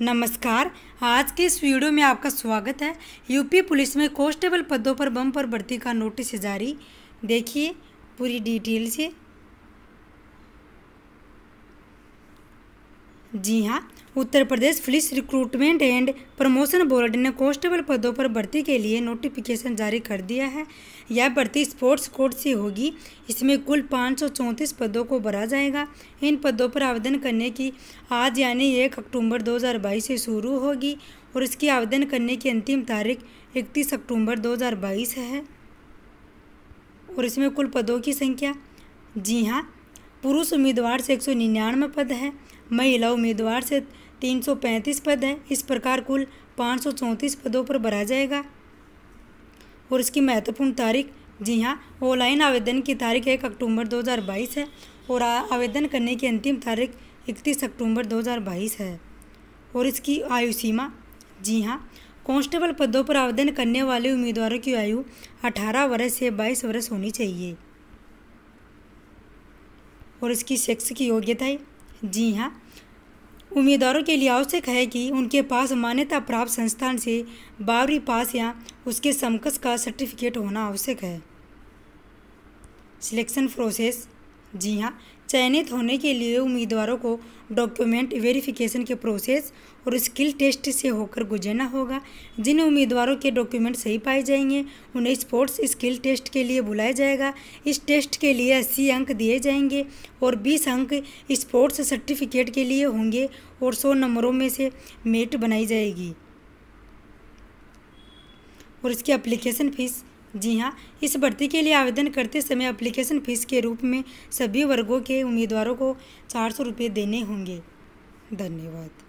नमस्कार आज के इस वीडियो में आपका स्वागत है यूपी पुलिस में कॉन्स्टेबल पदों पर बम पर भर्ती का नोटिस जारी देखिए पूरी डिटेल से जी हाँ Uttar Pradesh police recruitment and promotion board ने कॉन्स्टेबल पदों पर भर्ती के लिए नोटिफिकेशन जारी कर दिया है यह भर्ती स्पोर्ट्स कोड से होगी इसमें कुल पाँच पदों को भरा जाएगा इन पदों पर आवेदन करने की आज यानी एक अक्टूबर 2022 से शुरू होगी और इसकी आवेदन करने की अंतिम तारीख इकतीस अक्टूबर बाईस है और इसमें कुल पदों की संख्या जी हाँ पुरुष उम्मीदवार से एक पद है महिला उम्मीदवार से 335 पद हैं इस प्रकार कुल चौंतीस पदों पर भरा जाएगा और इसकी महत्वपूर्ण तारीख जी हाँ ऑनलाइन आवेदन की तारीख एक अक्टूबर 2022 है और आवेदन करने की अंतिम तारीख इकतीस अक्टूबर 2022 है और इसकी आयु सीमा जी हाँ कांस्टेबल पदों पर आवेदन करने वाले उम्मीदवारों की आयु 18 वर्ष से 22 वर्ष होनी चाहिए और इसकी शिक्षक की है जी हाँ उम्मीदवारों के लिए आवश्यक है कि उनके पास मान्यता प्राप्त संस्थान से बारहवीं पास या उसके समकक्ष का सर्टिफिकेट होना आवश्यक है सिलेक्शन प्रोसेस जी हाँ चयनित होने के लिए उम्मीदवारों को डॉक्यूमेंट वेरिफिकेशन के प्रोसेस और स्किल टेस्ट से होकर गुजरना होगा जिन उम्मीदवारों के डॉक्यूमेंट सही पाए जाएंगे उन्हें स्पोर्ट्स स्किल टेस्ट के लिए बुलाया जाएगा इस टेस्ट के लिए अस्सी अंक दिए जाएंगे और बीस अंक स्पोर्ट्स सर्टिफिकेट के लिए होंगे और सौ नंबरों में से मेट बनाई जाएगी और इसकी अप्लीकेशन फ़ीस जी हाँ इस भर्ती के लिए आवेदन करते समय अप्लीकेशन फ़ीस के रूप में सभी वर्गों के उम्मीदवारों को चार सौ रुपये देने होंगे धन्यवाद